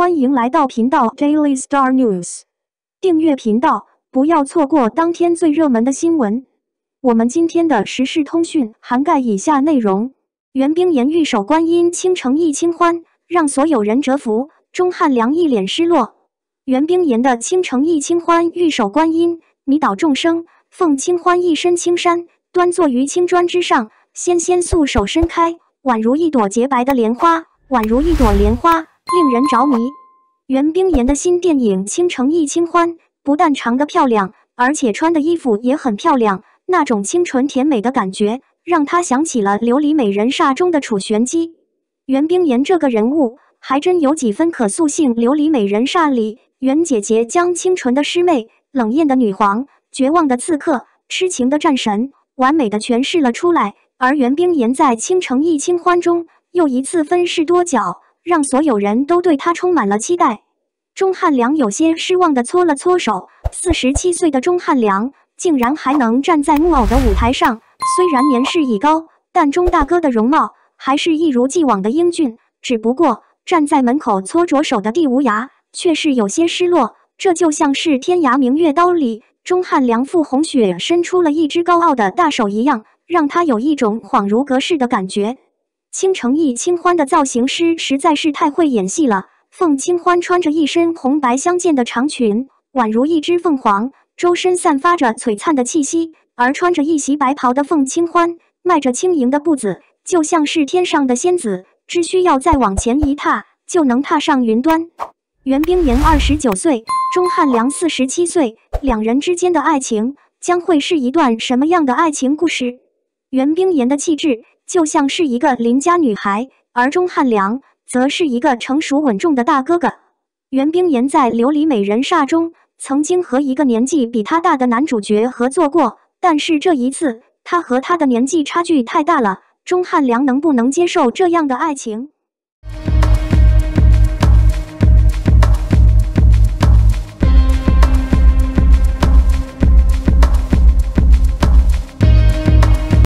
欢迎来到频道 Daily Star News，订阅频道，不要错过当天最热门的新闻。我们今天的时事通讯涵盖以下内容：袁冰妍玉手观音倾城一清欢让所有人折服，钟汉良一脸失落。袁冰妍的倾城一清欢玉手观音迷倒众生，凤清欢一身青衫，端坐于青砖之上，纤纤素手伸开，宛如一朵洁白的莲花，宛如一朵莲花。令人着迷，袁冰妍的新电影《倾城一清欢》不但长得漂亮，而且穿的衣服也很漂亮，那种清纯甜美的感觉让她想起了《琉璃美人煞》中的楚璇玑。袁冰妍这个人物还真有几分可塑性，《琉璃美人煞》里袁姐姐将清纯的师妹、冷艳的女皇、绝望的刺客、痴情的战神完美的诠释了出来，而袁冰妍在《倾城一清欢》中又一次分饰多角。让所有人都对他充满了期待。钟汉良有些失望地搓了搓手。四十七岁的钟汉良竟然还能站在木偶的舞台上，虽然年事已高，但钟大哥的容貌还是一如既往的英俊。只不过站在门口搓着手的地无涯却是有些失落，这就像是《天涯明月刀》里钟汉良傅红雪伸出了一只高傲的大手一样，让他有一种恍如隔世的感觉。倾城易清欢的造型师实在是太会演戏了。凤清欢穿着一身红白相间的长裙，宛如一只凤凰，周身散发着璀璨的气息。而穿着一袭白袍的凤清欢，迈着轻盈的步子，就像是天上的仙子，只需要再往前一踏，就能踏上云端。袁冰妍二十九岁，钟汉良四十七岁，两人之间的爱情将会是一段什么样的爱情故事？袁冰妍的气质。就像是一个邻家女孩，而钟汉良则是一个成熟稳重的大哥哥。袁冰妍在《琉璃美人煞》中曾经和一个年纪比他大的男主角合作过，但是这一次他和他的年纪差距太大了，钟汉良能不能接受这样的爱情？